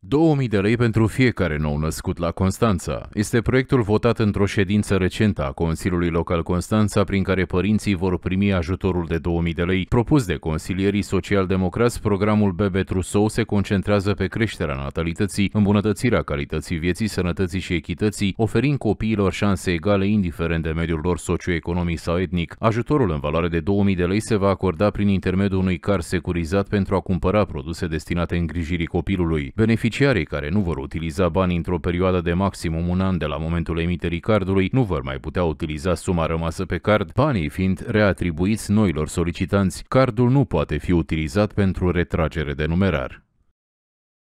2000 de lei pentru fiecare nou născut la Constanța. Este proiectul votat într-o ședință recentă a Consiliului Local Constanța, prin care părinții vor primi ajutorul de 2000 de lei. Propus de consilierii social-democrați, programul Bebe Trusou se concentrează pe creșterea natalității, îmbunătățirea calității vieții, sănătății și echității, oferind copiilor șanse egale indiferent de mediul lor socioeconomic sau etnic. Ajutorul în valoare de 2000 de lei se va acorda prin intermediul unui car securizat pentru a cumpăra produse destinate îngrijirii copilului. Beneficii Beneficiarii care nu vor utiliza bani într-o perioadă de maximum un an de la momentul emiterii cardului nu vor mai putea utiliza suma rămasă pe card, banii fiind reatribuiți noilor solicitanți. Cardul nu poate fi utilizat pentru retragere de numerar.